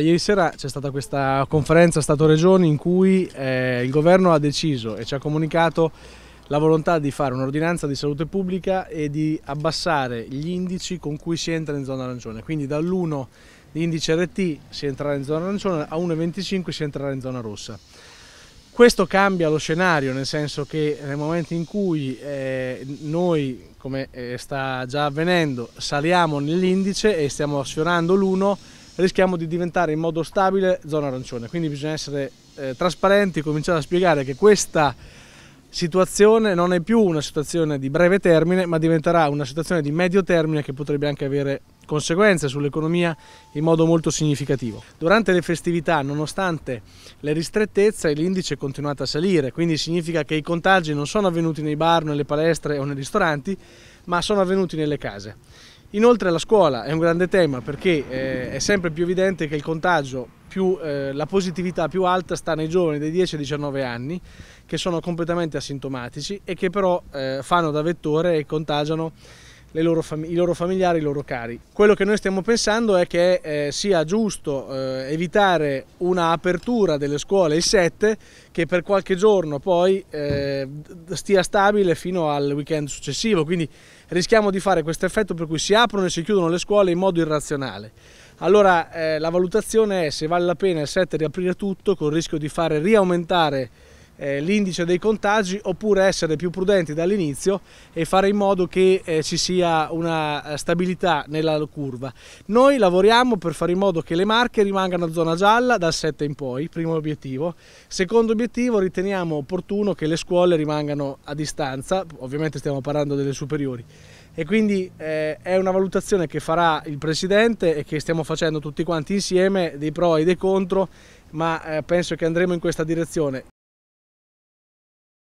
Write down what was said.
Allora, ieri sera c'è stata questa conferenza Stato-Regioni in cui eh, il governo ha deciso e ci ha comunicato la volontà di fare un'ordinanza di salute pubblica e di abbassare gli indici con cui si entra in zona arancione. Quindi dall'1 di indice RT si entrerà in zona arancione, a 1,25 si entrerà in zona rossa. Questo cambia lo scenario, nel senso che nel momento in cui eh, noi, come eh, sta già avvenendo, saliamo nell'indice e stiamo sfiorando l'1, rischiamo di diventare in modo stabile zona arancione. Quindi bisogna essere eh, trasparenti, cominciare a spiegare che questa situazione non è più una situazione di breve termine, ma diventerà una situazione di medio termine che potrebbe anche avere conseguenze sull'economia in modo molto significativo. Durante le festività, nonostante le ristrettezze, l'indice è continuato a salire, quindi significa che i contagi non sono avvenuti nei bar, nelle palestre o nei ristoranti, ma sono avvenuti nelle case. Inoltre la scuola è un grande tema perché eh, è sempre più evidente che il contagio più, eh, la positività più alta sta nei giovani dei 10 ai 19 anni che sono completamente asintomatici e che però eh, fanno da vettore e contagiano loro i loro familiari, i loro cari. Quello che noi stiamo pensando è che eh, sia giusto eh, evitare una apertura delle scuole il 7 che per qualche giorno poi eh, stia stabile fino al weekend successivo, quindi rischiamo di fare questo effetto per cui si aprono e si chiudono le scuole in modo irrazionale. Allora eh, la valutazione è se vale la pena il 7 riaprire tutto con il rischio di fare riaumentare eh, l'indice dei contagi oppure essere più prudenti dall'inizio e fare in modo che eh, ci sia una eh, stabilità nella curva. Noi lavoriamo per fare in modo che le marche rimangano a zona gialla dal 7 in poi, primo obiettivo. Secondo obiettivo riteniamo opportuno che le scuole rimangano a distanza, ovviamente stiamo parlando delle superiori e quindi eh, è una valutazione che farà il Presidente e che stiamo facendo tutti quanti insieme dei pro e dei contro ma eh, penso che andremo in questa direzione.